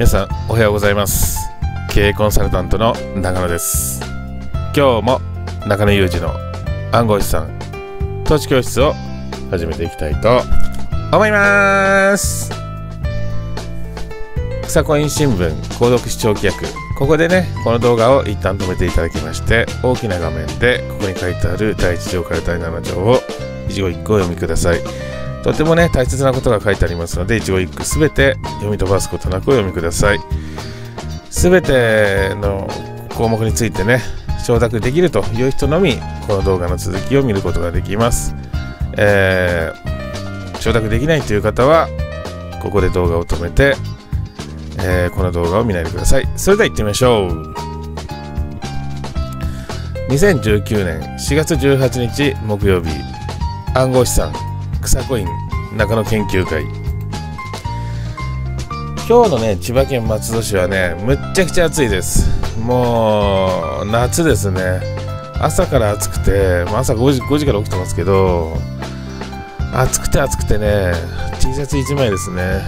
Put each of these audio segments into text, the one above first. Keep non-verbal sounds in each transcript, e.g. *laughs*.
皆さんおはようございます経営コンサルタントの中野です今日も中野裕二の暗号資産投資教室を始めていきたいと思います草コイン新聞購読視聴規約ここでねこの動画を一旦止めていただきまして大きな画面でここに書いてある第1条から第7条を一語一句お読みくださいとてもね大切なことが書いてありますので一語一句すべて読み飛ばすことなくお読みくださいすべての項目についてね承諾できるという人のみこの動画の続きを見ることができます、えー、承諾できないという方はここで動画を止めて、えー、この動画を見ないでくださいそれでは行ってみましょう2019年4月18日木曜日暗号資産草コイン中野研究会今日のね千葉県松戸市はねむっちゃくちゃ暑いですもう夏ですね朝から暑くて朝5時 ,5 時から起きてますけど暑くて暑くてね T シャツ1枚ですね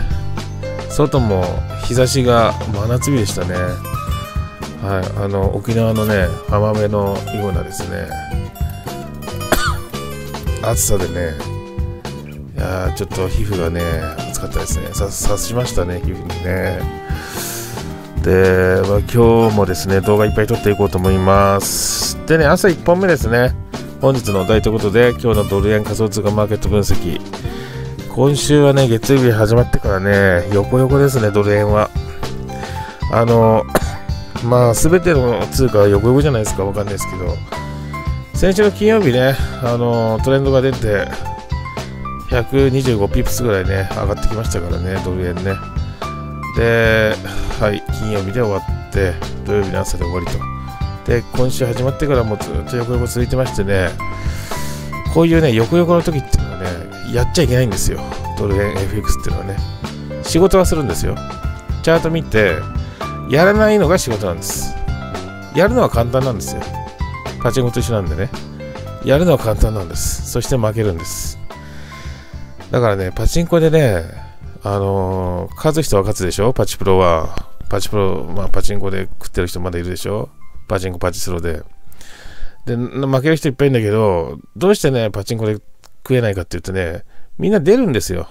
外も日差しが真夏日でしたねはいあの沖縄のね浜辺のようなですね暑さでねやちょっと皮膚がね、暑かったですね。刺しましたね、皮膚にね。で、まあ、今日もですね、動画いっぱい撮っていこうと思います。でね、朝1本目ですね。本日のお題ということで、今日のドル円仮想通貨マーケット分析。今週はね、月曜日始まってからね、横横ですね、ドル円は。あの、まあ、すべての通貨は横横じゃないですか、わかんないですけど、先週の金曜日ね、あのトレンドが出て、125ピップスぐらいね、上がってきましたからね、ドル円ね。で、はい、金曜日で終わって、土曜日の朝で終わりと。で、今週始まってからもずっと横横続いてましてね、こういうね、横横の時っていうのはね、やっちゃいけないんですよ。ドル円 FX っていうのはね。仕事はするんですよ。チャート見て、やらないのが仕事なんです。やるのは簡単なんですよ。パチンコと一緒なんでね。やるのは簡単なんです。そして負けるんです。だからね、パチンコでね、あのー、勝つ人は勝つでしょパチプロは。パチプロ、まあ、パチンコで食ってる人まだいるでしょパチンコ、パチスロで。で、負ける人いっぱいいるんだけど、どうしてね、パチンコで食えないかっていうとね、みんな出るんですよ。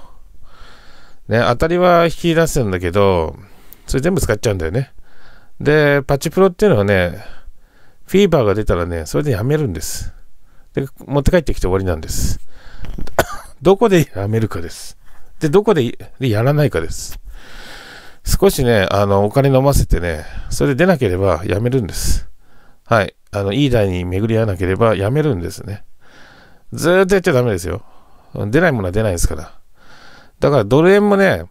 ね、当たりは引き出するんだけど、それ全部使っちゃうんだよね。で、パチプロっていうのはね、フィーバーが出たらね、それでやめるんです。で、持って帰ってきて終わりなんです。どこでやめるかです。で、どこでやらないかです。少しね、あの、お金飲ませてね、それ出なければやめるんです。はい。あの、いい台に巡り合わなければやめるんですね。ずーっとやっちゃダメですよ。出ないものは出ないですから。だからドル円もね、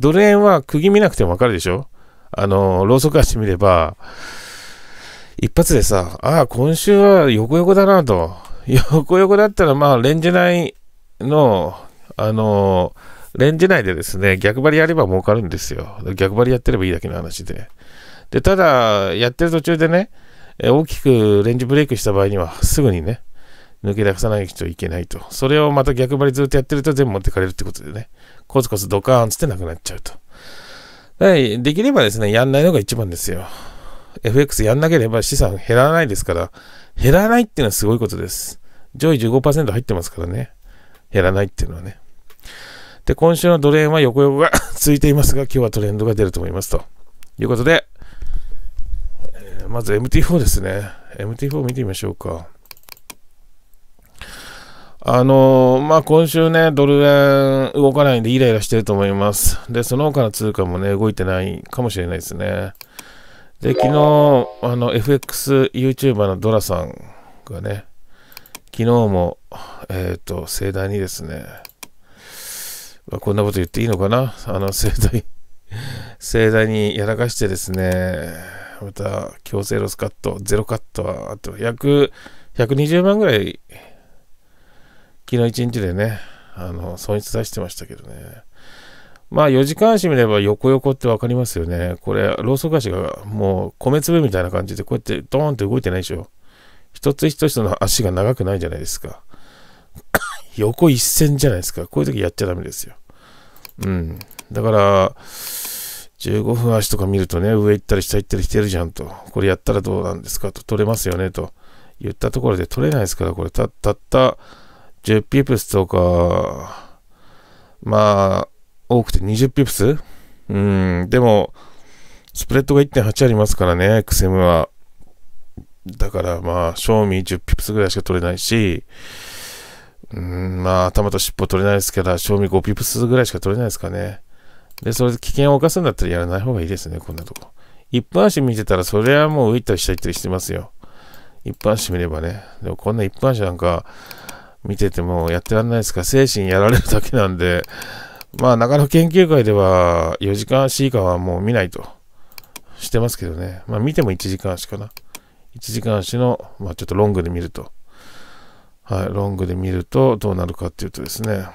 ドル円は釘見なくてもわかるでしょあの、ローソク足見れば、一発でさ、ああ、今週は横横だなと。*laughs* 横横だったらまあ、レンジ内の、あの、レンジ内でですね、逆張りやれば儲かるんですよ。逆張りやってればいいだけの話で。で、ただ、やってる途中でね、大きくレンジブレイクした場合には、すぐにね、抜け出さないといけないと。それをまた逆張りずっとやってると全部持ってかれるってことでね、コツコツドカーンつってなくなっちゃうと。はい、できればですね、やんないのが一番ですよ。FX やんなければ資産減らないですから、減らないっていうのはすごいことです。上位15%入ってますからね。やらないっていうのはね。で、今週のドル円は横横が *laughs* ついていますが、今日はトレンドが出ると思いますと。いうことで、えー、まず MT4 ですね。MT4 見てみましょうか。あのー、まあ、今週ね、ドル円動かないんでイライラしてると思います。で、その他の通貨もね、動いてないかもしれないですね。で、昨日、あの、FX YouTuber のドラさんがね、昨日も、えっ、ー、と、盛大にですね、まあ、こんなこと言っていいのかなあの、盛大、盛大にやらかしてですね、また、強制ロスカット、ゼロカットは、あと、約120万ぐらい、昨日一日でね、あの、損失出してましたけどね。まあ、4時間足見れば横横ってわかりますよね。これ、ローソク足がもう米粒みたいな感じで、こうやってドーンって動いてないでしょ。一つ一つの足が長くないじゃないですか。*coughs* 横一線じゃないですか。こういう時やっちゃダメですよ。うん。だから、15分足とか見るとね、上行ったり下行ったりしてるじゃんと。これやったらどうなんですかと。取れますよねと。言ったところで取れないですから、これたたった10ピプスとか、まあ、多くて20ピプスうん、でも、スプレッドが1.8ありますからね、クセムは。だからまあ、賞味10ピプスぐらいしか取れないし、うん、まあ、頭と尻尾取れないですから、賞味5ピプスぐらいしか取れないですかね。で、それで危険を犯すんだったらやらない方がいいですね、こんなとこ。一般紙見てたら、それはもう浮いたりしたりしてますよ。一般紙見ればね。でもこんな一般紙なんか見ててもやってらんないですか精神やられるだけなんで、まあ、長野研究会では4時間足以下はもう見ないとしてますけどね。まあ、見ても1時間しかな。1時間足の、まあ、ちょっとロングで見ると、はい、ロングで見るとどうなるかっていうとですね、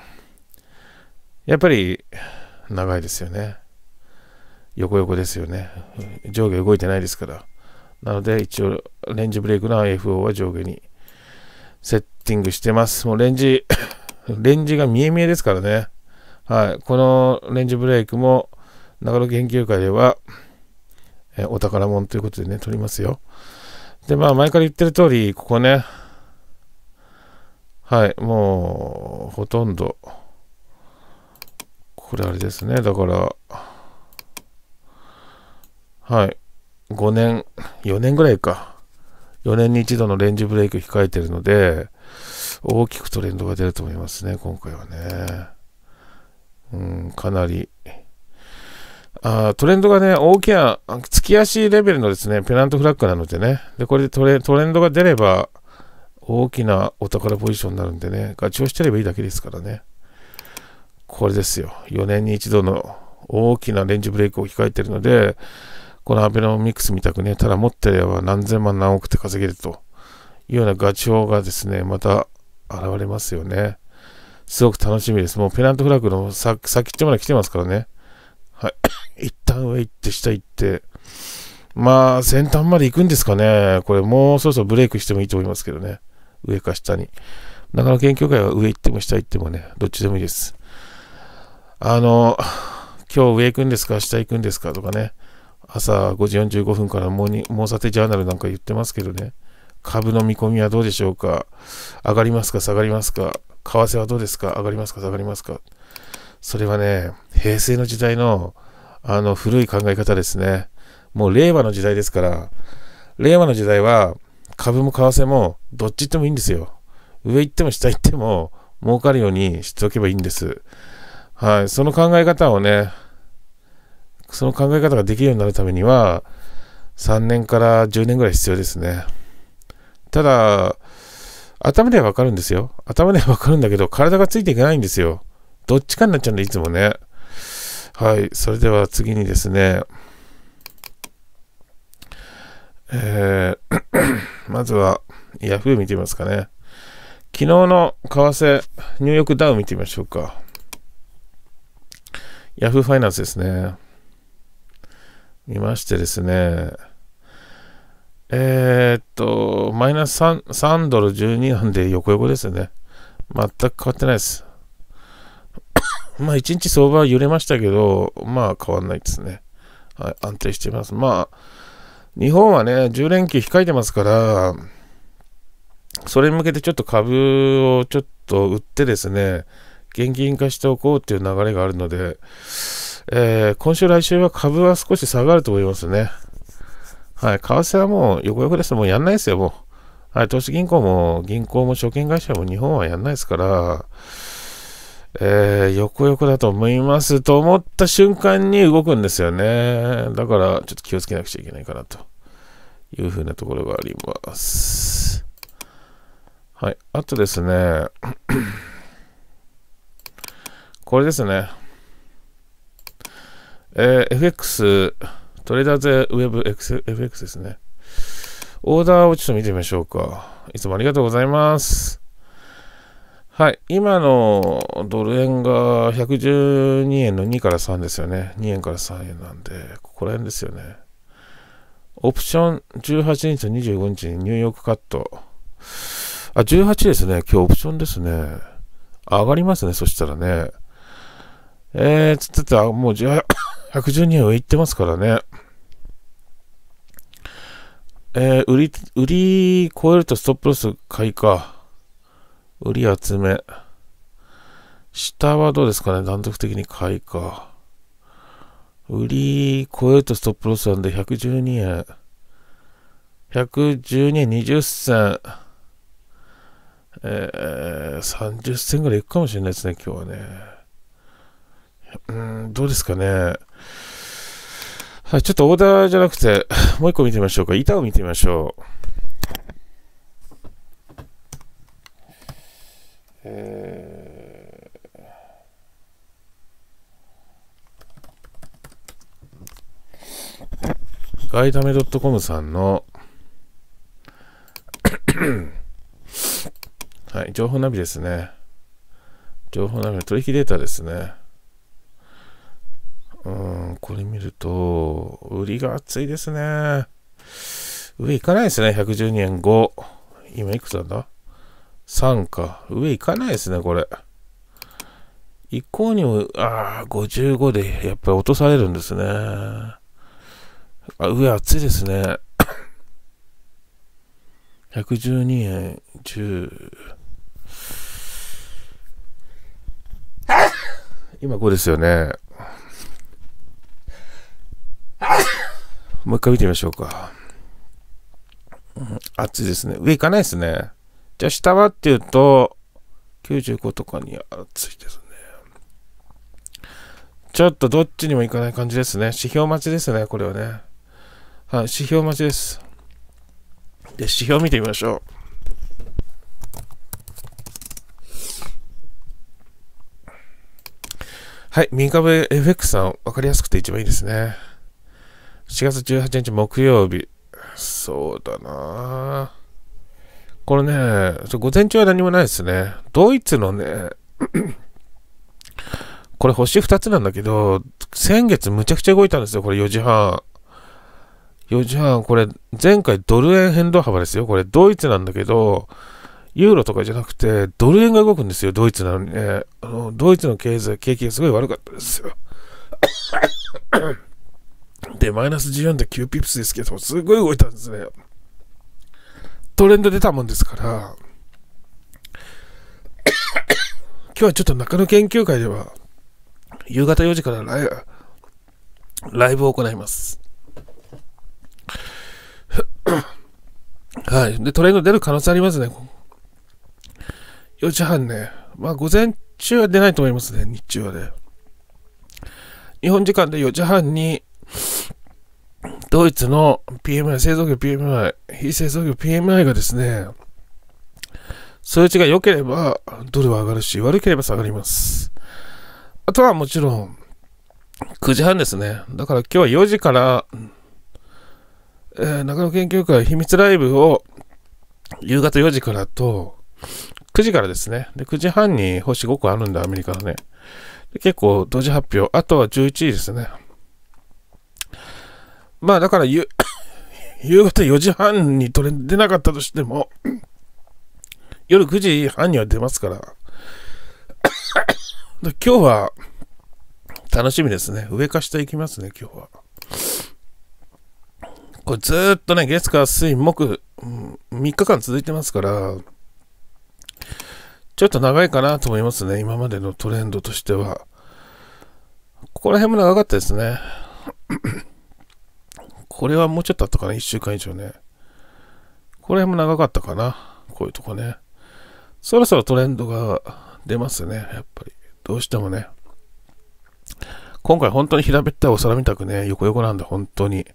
やっぱり長いですよね。横横ですよね。上下動いてないですから。なので一応レンジブレイクの IFO は上下にセッティングしてます。もうレンジ *coughs* レンジが見え見えですからね。はい。このレンジブレイクも長野研究会では、えお宝物ということでね、取りますよ。で、まあ、前から言ってる通り、ここね、はい、もう、ほとんど、これあれですね、だから、はい、5年、4年ぐらいか、4年に一度のレンジブレイク控えてるので、大きくトレンドが出ると思いますね、今回はね。うん、かなりあトレンドがね、大きな、月足レベルのですね、ペナントフラッグなのでね、で、これでトレトレンドが出れば、大きなお宝ポジションになるんでね、ガチをしてればいいだけですからね。これですよ。4年に一度の大きなレンジブレイクを控えてるので、このアベノミクスみたくね、ただ持ってれば何千万何億って稼げるというようなガチョウがですね、また現れますよね。すごく楽しみです。もうペナントフラッグの先っちょまで来てますからね。はい。*coughs* 一旦上行って、下行って。まあ、先端まで行くんですかね。これ、もうそろそろブレイクしてもいいと思いますけどね。上か下に。長野県協会は上行っても下行ってもね、どっちでもいいです。あの、*coughs* 今日上行くんですか、下行くんですかとかね。朝5時45分からモーニモーサテジャーナルなんか言ってますけどね。株の見込みはどうでしょうか上がりますか下がりますか為替はどうですか上がりますか下がりますかそれはね、平成の時代の、あの、古い考え方ですね。もう令和の時代ですから、令和の時代は、株も為替も、どっち行ってもいいんですよ。上行っても下行っても、儲かるようにしておけばいいんです。はい。その考え方をね、その考え方ができるようになるためには、3年から10年ぐらい必要ですね。ただ、頭ではわかるんですよ。頭ではわかるんだけど、体がついていけないんですよ。どっちかになっちゃうんで、いつもね。はい、それでは次にですね、えー *coughs* まずは Yahoo 見てみますかね。昨日の為替、ニューヨークダウン見てみましょうか。Yahoo ファイナンスですね。見ましてですね、えー、っと、マイナス 3, 3ドル12なんで横横ですね。全く変わってないです。まあ、一日相場は揺れましたけど、まあ、変わんないですね。はい、安定しています。まあ、日本はね、10連休控えてますから、それに向けてちょっと株をちょっと売ってですね、現金化しておこうっていう流れがあるので、えー、今週来週は株は少し下がると思いますね。はい、為替はもう横横です。もうやんないですよ、もう。はい、投資銀行も銀行も証券会社も日本はやんないですから、えー、横横だと思いますと思った瞬間に動くんですよね。だから、ちょっと気をつけなくちゃいけないかなというふうなところがあります。はい。あとですね、*clears throat* これですね。えー、FX、トレーダーズウェブ FX ですね。オーダーをちょっと見てみましょうか。いつもありがとうございます。はい。今のドル円が112円の2から3ですよね。2円から3円なんで、ここら辺ですよね。オプション18日と25日にニューヨークカット。あ、18ですね。今日オプションですね。上がりますね。そしたらね。えー、つってたもう112 *coughs* 円上行ってますからね。えー、売り、売り超えるとストップロス買いか。売り集め。下はどうですかね断続的に買いか。売り超えるとストップロスなんで112円。112円20銭。えー、30銭ぐらいいくかもしれないですね、今日はね。うん、どうですかね。はい、ちょっとオーダーじゃなくて、もう一個見てみましょうか。板を見てみましょう。えー、ガイダメドットコムさんのはい、情報ナビですね。情報ナビの取引データですね。うん、これ見ると、売りが熱いですね。上行かないですね、112円5。今いくつなんだ3か。上行かないですね、これ。こうにも、ああ、55でやっぱり落とされるんですね。あ上暑いですね。112 *coughs* 円10。今5ですよね。*coughs* もう一回見てみましょうか。暑いですね。上行かないですね。じゃあ下はっていうと、95とかについですね。ちょっとどっちにも行かない感じですね。指標待ちですね、これはね。はい、指標待ちです。で、指標見てみましょう。はい、右株 FX さん、わかりやすくて一番いいですね。4月18日木曜日。そうだなぁ。これね、午前中は何もないですね。ドイツのね、*clears throat* これ星2つなんだけど、先月むちゃくちゃ動いたんですよ、これ4時半。4時半、これ前回ドル円変動幅ですよ。これドイツなんだけど、ユーロとかじゃなくて、ドル円が動くんですよ、ドイツなのにね。あのドイツの経済、景気がすごい悪かったですよ。*coughs* で、マイナス14.9ピップスですけど、すごい動いたんですね。トレンド出たもんですから、今日はちょっと中野研究会では、夕方4時からライライブを行います。*coughs* はい。で、トレンド出る可能性ありますね。4時半ね。まあ、午前中は出ないと思いますね、日中はね。日本時間で4時半に、ドイツの PMI、製造業 PMI、非製造業 PMI がですね、数値が良ければドルは上がるし、悪ければ下がります。あとはもちろん、9時半ですね。だから今日は4時から、えー、中野研究会秘密ライブを夕方4時からと、9時からですね。で、9時半に星5個あるんだ、アメリカはね。結構同時発表。あとは11時ですね。まあだから夕、*coughs* 夕方4時半に取れ出なかったとしても、*coughs* 夜9時半には出ますから。*coughs* 今日は、楽しみですね。上か下行きますね、今日は。これずっとね、月火水木、3日間続いてますから、ちょっと長いかなと思いますね。今までのトレンドとしては。ここら辺も長かったですね。これはもうちょっとあったかな、1週間以上ね。これも長かったかな、こういうとこね。そろそろトレンドが出ますね、やっぱり。どうしてもね。今回本当に平べったいお皿みたくね、横横なんで、本当に。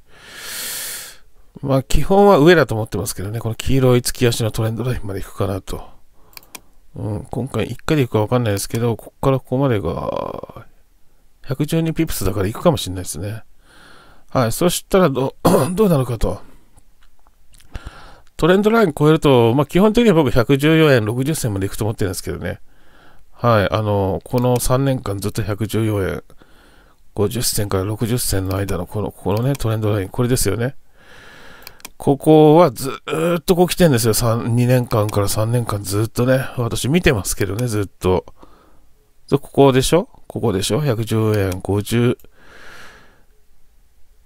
まあ、基本は上だと思ってますけどね、この黄色い突き足のトレンドラインまで行くかなと。うん、今回1回で行くか分かんないですけど、ここからここまでが、112ピプスだから行くかもしれないですね。はい、そしたら *clears throat* どうなるかと。トレンドライン超えると、まあ、基本的には僕114円60銭まで行くと思ってるんですけどね。はい、あの、この3年間ずっと114円50銭から60銭の間のこの、このね、トレンドライン、これですよね。ここはずっとこう来てんですよ。2年間から3年間ずっとね。私見てますけどね、ずっと。ここでしょここでしょ ?110 円50、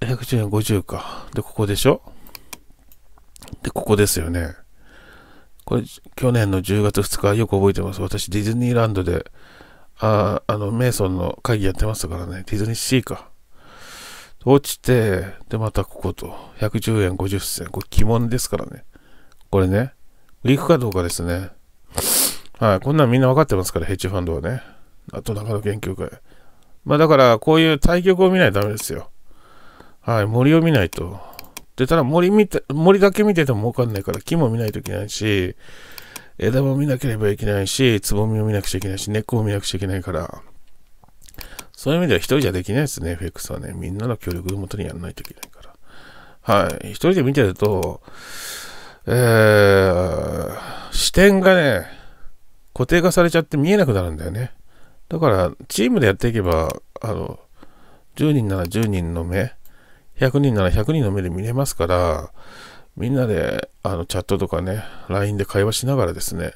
110円50か。で、ここでしょで、ここですよね。これ、去年の10月2日、よく覚えてます。私、ディズニーランドで、ああの、メイソンの会議やってましたからね。ディズニーシーか。落ちて、で、またここと、110円50銭。これ、鬼門ですからね。これね、売り行くかどうかですね。はい、こんなんみんな分かってますから、ヘッジファンドはね。あと、中野研究会。まあ、だから、こういう対局を見ないとダメですよ。はい、森を見ないと。で、ただ森見て、森だけ見ててもわかんないから、木も見ないといけないし、枝も見なければいけないし、つぼみを見なくちゃいけないし、根っこも見なくちゃいけないから、そういう意味では一人じゃできないですね、FX はね。みんなの協力のもとにやらないといけないから。はい。一人で見てると、えー、視点がね、固定化されちゃって見えなくなるんだよね。だから、チームでやっていけば、あの、10人なら10人の目、100人なら100人の目で見れますから、みんなであのチャットとかね、LINE で会話しながらですね、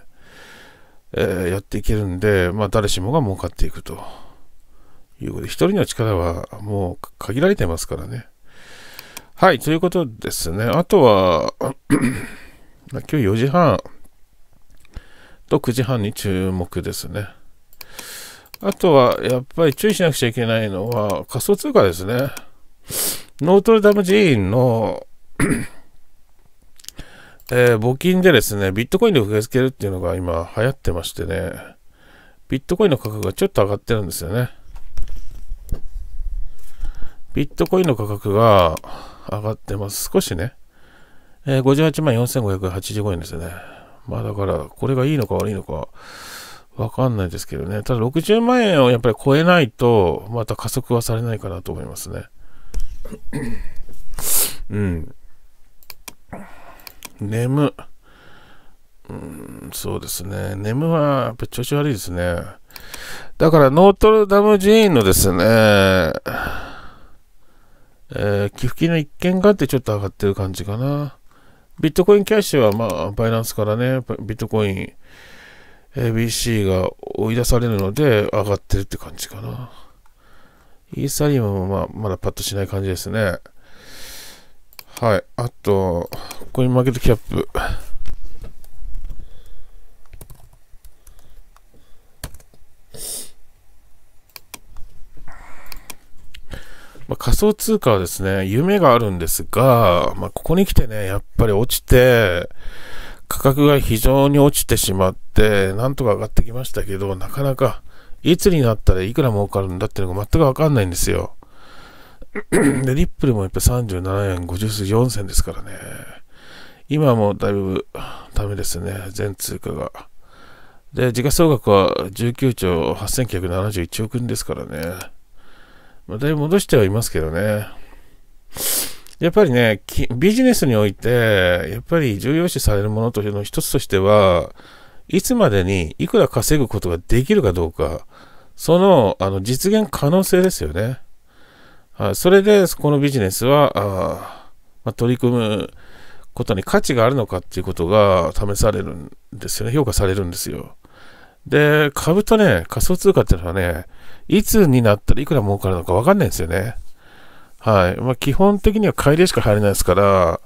えー、やっていけるんで、まあ、誰しもが儲かっていくということで、一人の力はもう限られてますからね。はい、ということですね。あとは、*clears throat* 今日4時半と9時半に注目ですね。あとは、やっぱり注意しなくちゃいけないのは、仮想通貨ですね。ノートルダム寺院のえー、募金でですね、ビットコインで受け付けるっていうのが今流行ってましてね、ビットコインの価格がちょっと上がってるんですよね。ビットコインの価格が上がってます。少しね、えー、58万4585円ですよね。まあだから、これがいいのか悪いのか、わかんないですけどね。ただ60万円をやっぱり超えないと、また加速はされないかなと思いますね。うん。眠。うん、そうですね。眠は、やっぱ調子悪いですね。だから、ノートルダム寺院のですね、えー、寄付金の一件があってちょっと上がってる感じかな。ビットコインキャッシュは、まあ、バイナンスからね、ビットコイン、ABC が追い出されるので上がってるって感じかな。イーサリアムもまあまだパッとしない感じですね。はい。あと、ここにマーケットキャップ。まあ、仮想通貨はですね、夢があるんですが、まあ、ここに来てね、やっぱり落ちて、価格が非常に落ちてしまって、なんとか上がってきましたけど、なかなかいつになったらいくら儲かるんだっていうのが全くわかんないんですよ。*clears throat* で、リップルもやっぱ37円50数4銭ですからね。今もだいぶダメですね、全通貨が。で、時価総額は19兆8971億円ですからね。まあ、だいぶ戻してはいますけどね。やっぱりね、ビジネスにおいて、やっぱり重要視されるものというの一つとしては、いつまでにいくら稼ぐことができるかどうか、そのあの実現可能性ですよね。はい、それで、このビジネスは、あまあ、取り組むことに価値があるのかっていうことが試されるんですよね。評価されるんですよ。で、株とね、仮想通貨っていうのはね、いつになったらいくら儲かるのか分かんないんですよね。はい。まあ、基本的には買いでしか入れないですから、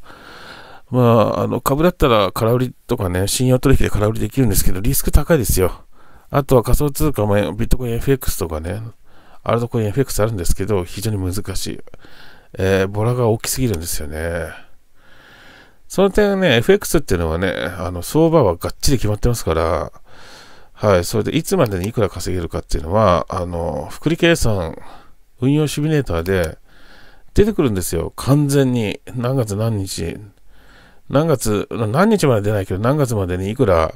まあ、あの、株だったら空売りとかね、信用取引で空売りできるんですけど、リスク高いですよ。あとは仮想通貨もビットコイン FX とかね、アルトコイン FX あるんですけど、非常に難しい。えー、ボラが大きすぎるんですよね。その点ね、FX っていうのはね、あの相場はがっちり決まってますから、はい、それでいつまでにいくら稼げるかっていうのは、あの、福利計算、運用シミュレーターで出てくるんですよ。完全に。何月何日、何月、何日まで出ないけど、何月までにいくら、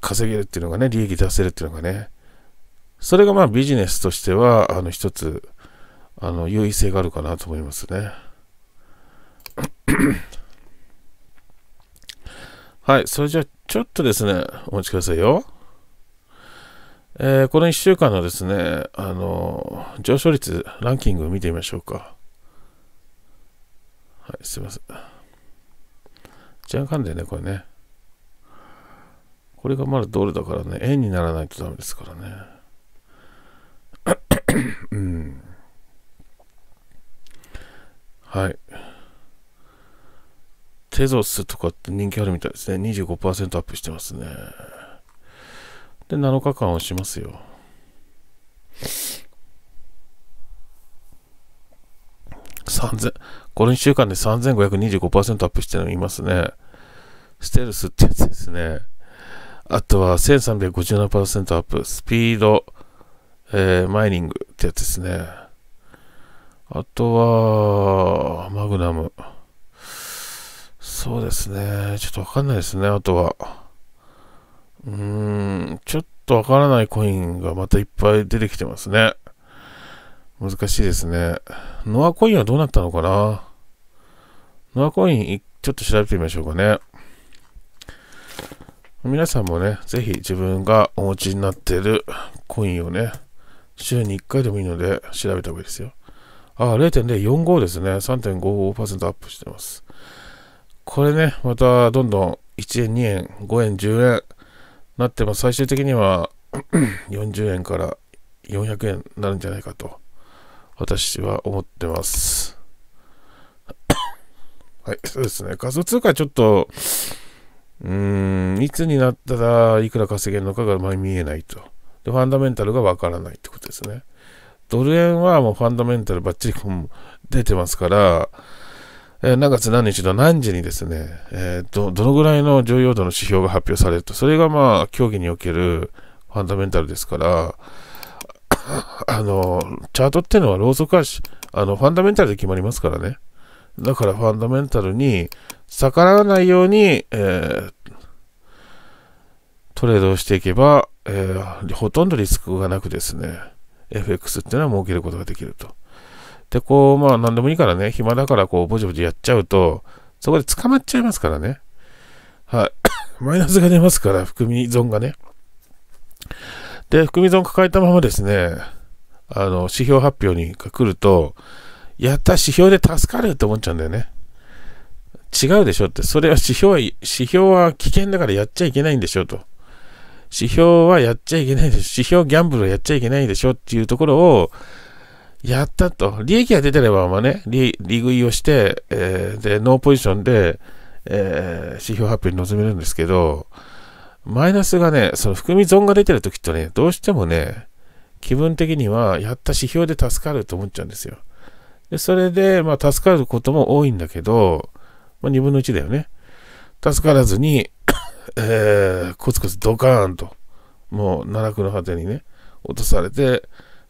稼げるっていうのがね、利益出せるっていうのがね、それがまあビジネスとしては、あの一つ、あの、優位性があるかなと思いますね。*coughs* はい、それじゃあちょっとですね、お待ちくださいよ。えー、この1週間のですね、あの、上昇率ランキング見てみましょうか。はい、すいません。若干でね、これね。これがまだドルだからね、円にならないとダメですからね。はい。テゾスとかって人気あるみたいですね。25%アップしてますね。で、7日間押しますよ。3000この2週間で3525%アップしてるのいますね。ステルスってやつですね。あとは1357%アップ、スピード、えー、マイニングってやつですね。あとは、マグナム。そうですね。ちょっとわかんないですね、あとは。うーん、ちょっとわからないコインがまたいっぱい出てきてますね。難しいですね。ノアコインはどうなったのかなノアコインちょっと調べてみましょうかね。皆さんもね、ぜひ自分がお持ちになっているコインをね、週に1回でもいいので調べた方がいいですよ。あ、0.045ですね。3.55%アップしてます。これね、またどんどん1円、2円、5円、10円なっても最終的には40 *clears throat* 円から400円になるんじゃないかと私は思ってます。*coughs* はい、そうですね。仮想通貨ちょっとうん、いつになったらいくら稼げるのかが見えないと。で、ファンダメンタルがわからないってことですね。ドル円はもうファンダメンタルばっちり出てますから、えー、何月何日の何時にですね、えー、ど、どのぐらいの重要度の指標が発表されると、それがまあ、競技におけるファンダメンタルですから、あの、チャートっていうのはローソク足、あの、ファンダメンタルで決まりますからね。だからファンダメンタルに逆らわないように、えー、トレードをしていけば、えー、ほとんどリスクがなくですね、FX っていうのは儲けることができると。で、こう、まあ、何でもいいからね、暇だからこう、ぼちぼちやっちゃうと、そこで捕まっちゃいますからね。はい。*coughs* マイナスが出ますから、含み損がね。で、含み損抱えたままですね、あの、指標発表に来ると、やった、指標で助かるって思っちゃうんだよね。違うでしょって、それは指標は、指標は危険だからやっちゃいけないんでしょと。指標はやっちゃいけないでしょ。指標ギャンブルはやっちゃいけないでしょっていうところを、やったと。利益が出てれば、まあね、利食いをして、えー、で、ノーポジションで、えー、指標発表に臨めるんですけど、マイナスがね、その含み損が出てる時きとね、どうしてもね、気分的には、やった指標で助かると思っちゃうんですよ。でそれで、まあ、助かることも多いんだけど、まあ、2分の1だよね。助からずに、*coughs* えー、コツコツドカーンと、もう奈落の果てにね、落とされて、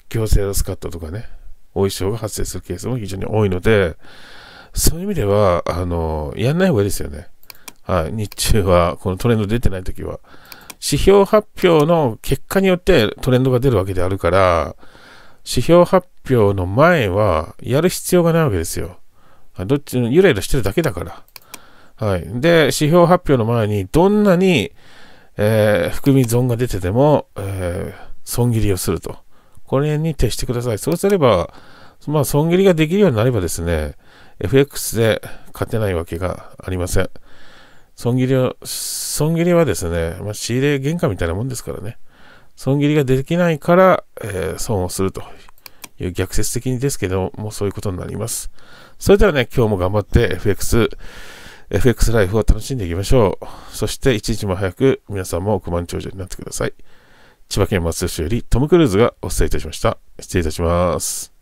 強制ロスカットとかね、後遺症が発生するケースも非常に多いので、そういう意味では、あの、やんない方がいいですよね。はい。日中は、このトレンド出てない時は。指標発表の結果によってトレンドが出るわけであるから、指標発表の前は、やる必要がないわけですよ。どっち、ゆらゆらしてるだけだから。はい。で、指標発表の前に、どんなに、えー、含み損が出てても、えー、損切りをすると。これに徹してください。そうすれば、まあ、損切りができるようになればですね、FX で勝てないわけがありません。損切りを、損切りはですね、まあ、仕入れ原価みたいなもんですからね。損切りができないから、えー、損をするという逆説的にですけども、そういうことになります。それではね、今日も頑張って FX、FX ライフを楽しんでいきましょう。そして一日も早く皆さんも億万長者になってください。千葉県松戸市よりトム・クルーズがお伝えいたしました。失礼いたします。